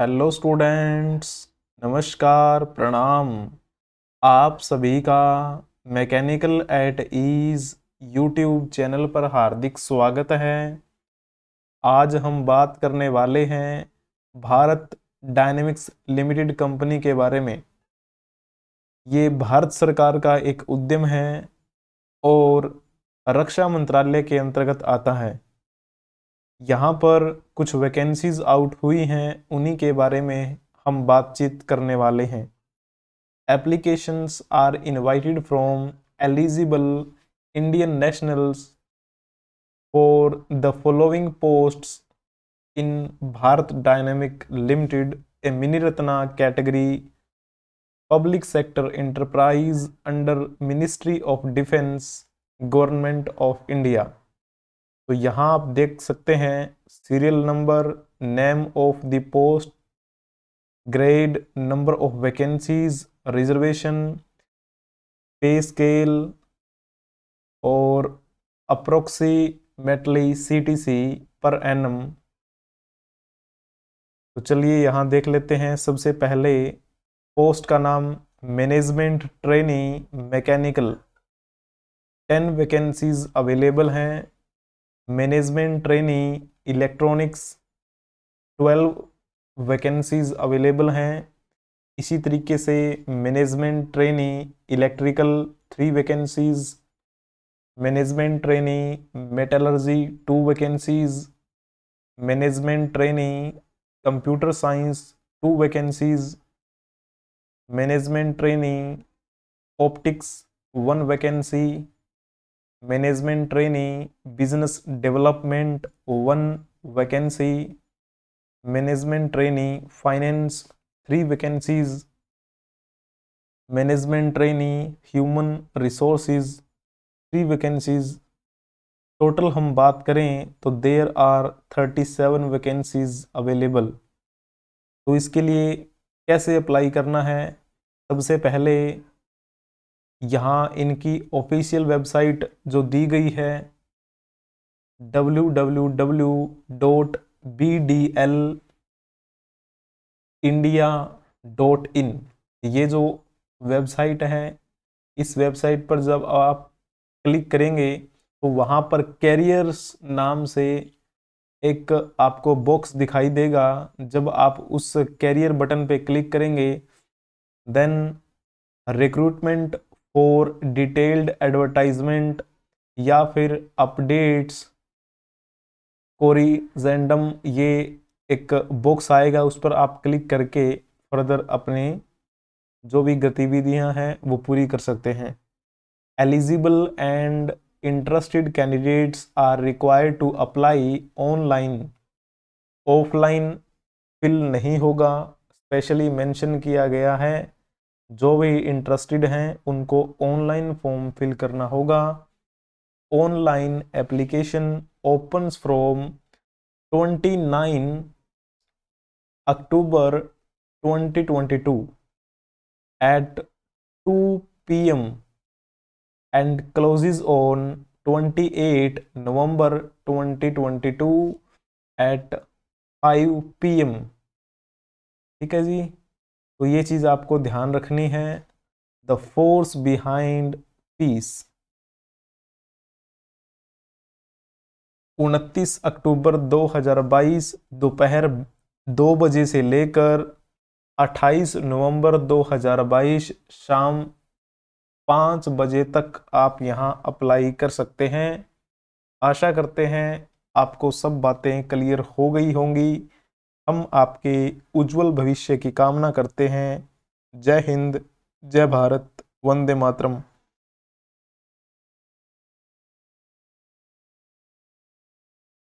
hello students नमस्कार प्रणाम आप सभी का mechanical at ease YouTube channel पर हार्दिक स्वागत है आज हम बात करने वाले हैं भारत डायनेमिक्स लिमिटेड कंपनी के बारे में ये भारत सरकार का एक उद्यम है और रक्षा मंत्रालय के अंतर्गत आता है यहाँ पर कुछ वैकेंसीज आउट हुई हैं उन्हीं के बारे में हम बातचीत करने वाले हैं applications are invited from eligible Indian nationals for the following posts in Bharat dynamic limited a mini ratna category public sector enterprise under ministry of defence government of India तो यहाँ आप देख सकते हैं serial number name of the post grade number of vacancies reservation pay scale और approximately CTC per annum तो चलिए यहाँ देख लेते हैं सबसे पहले पोस्ट का नाम management trainee mechanical ten vacancies available हैं management trainee electronics twelve vacancies available हैं इसी तरीके से management trainee electrical three vacancies management trainee metallurgy two vacancies management trainee computer science two vacancies management trainee optics one vacancy management trainee business development one vacancy management trainee finance three vacancies management trainee human resource three vacancies total हम बात करें तो there are thirty seven vacancies available तो इसके लिए कैसे apply करना है सबसे पहले यहाँ इनकी ऑफिशियल वेबसाइट जो दी गई है W W W dot B D L India dot in ये जो वेबसाइट है इस वेबसाइट पर जब आप क्लिक करेंगे तो वहाँ पर कैरियर्स नाम से एक आपको बॉक्स दिखाई देगा जब आप उस कैरियर बटन पे क्लिक करेंगे then recruitment for detailed advertisement या फिर अपडेट्स कोरिजेंडम ये एक बॉक्स आएगा उस पर आप क्लिक करके फर्दर अपने जो भी गतिविधियां हैं वो पूरी कर सकते हैं eligible and interested candidates are required to apply online offline fill नहीं होगा स्पेशली मेंशन किया गया है जो भी इंटरेस्टेड हैं उनको ऑनलाइन फॉर्म फिल करना होगा online application open from 29 October 2022 at 2 PM and closes on 28 November 2022 at 5 PM ठीक है जी तो ये चीज़ आपको ध्यान रखनी है द फोर्स बिहाइंड पीस उनतीस अक्टूबर 2022 दोपहर दो बजे से लेकर 28 नवंबर 2022 शाम पाँच बजे तक आप यहाँ अप्लाई कर सकते हैं आशा करते हैं आपको सब बातें क्लियर हो गई होंगी हम आपके उज्जवल भविष्य की कामना करते हैं जय हिंद जय भारत वंदे मातरम